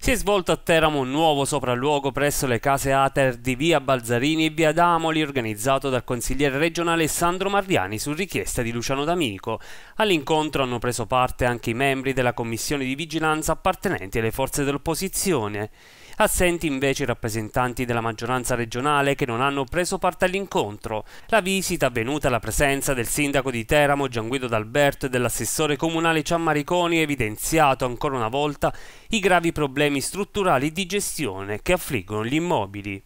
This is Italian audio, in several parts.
Si è svolto a Teramo un nuovo sopralluogo presso le case Ater di via Balzarini e via Damoli organizzato dal consigliere regionale Sandro Mariani su richiesta di Luciano D'Amico. All'incontro hanno preso parte anche i membri della commissione di vigilanza appartenenti alle forze dell'opposizione. Assenti invece i rappresentanti della maggioranza regionale che non hanno preso parte all'incontro. La visita avvenuta alla presenza del sindaco di Teramo Gianguido D'Alberto e dell'assessore comunale Ciammariconi ha evidenziato ancora una volta i gravi problemi problemi strutturali di gestione che affliggono gli immobili.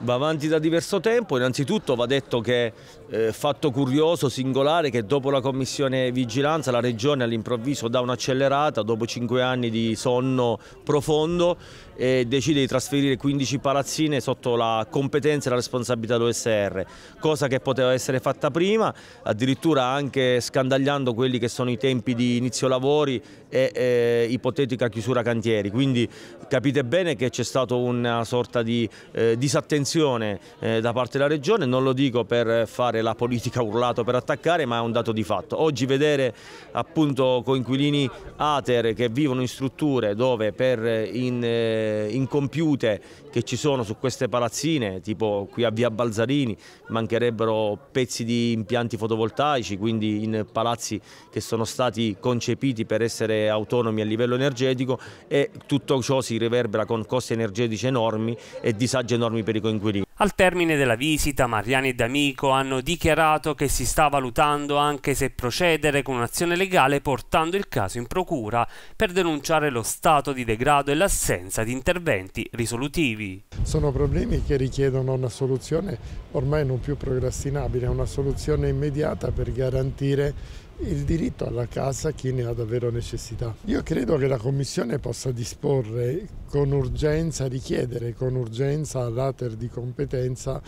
Va avanti da diverso tempo, innanzitutto va detto che eh, fatto curioso, singolare, che dopo la commissione vigilanza la regione all'improvviso dà un'accelerata, dopo cinque anni di sonno profondo, e decide di trasferire 15 palazzine sotto la competenza e la responsabilità dell'OSR, cosa che poteva essere fatta prima, addirittura anche scandagliando quelli che sono i tempi di inizio lavori e eh, ipotetica chiusura cantieri. Quindi capite bene che c'è stata una sorta di eh, disattenzione attenzione eh, da parte della Regione, non lo dico per fare la politica urlato per attaccare, ma è un dato di fatto. Oggi vedere appunto coinquilini ATER che vivono in strutture dove per eh, in, eh, incompiute che ci sono su queste palazzine, tipo qui a Via Balzarini, mancherebbero pezzi di impianti fotovoltaici, quindi in palazzi che sono stati concepiti per essere autonomi a livello energetico e tutto ciò si riverbera con costi energetici enormi e disagi enormi per i coinquilini Anguilino. Al termine della visita Mariani e D'Amico hanno dichiarato che si sta valutando anche se procedere con un'azione legale portando il caso in procura per denunciare lo stato di degrado e l'assenza di interventi risolutivi. Sono problemi che richiedono una soluzione ormai non più procrastinabile, una soluzione immediata per garantire il diritto alla casa a chi ne ha davvero necessità. Io credo che la Commissione possa disporre con urgenza, richiedere con urgenza all'ater di competenza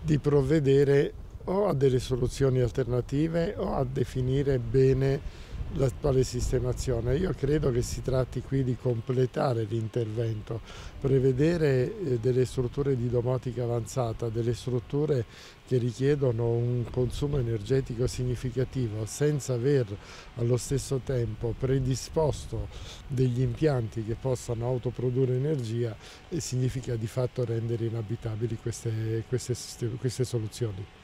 di provvedere o a delle soluzioni alternative o a definire bene l'attuale sistemazione. Io credo che si tratti qui di completare l'intervento, prevedere eh, delle strutture di domotica avanzata, delle strutture che richiedono un consumo energetico significativo senza aver allo stesso tempo predisposto degli impianti che possano autoprodurre energia significa di fatto rendere inabitabili queste, queste, queste soluzioni.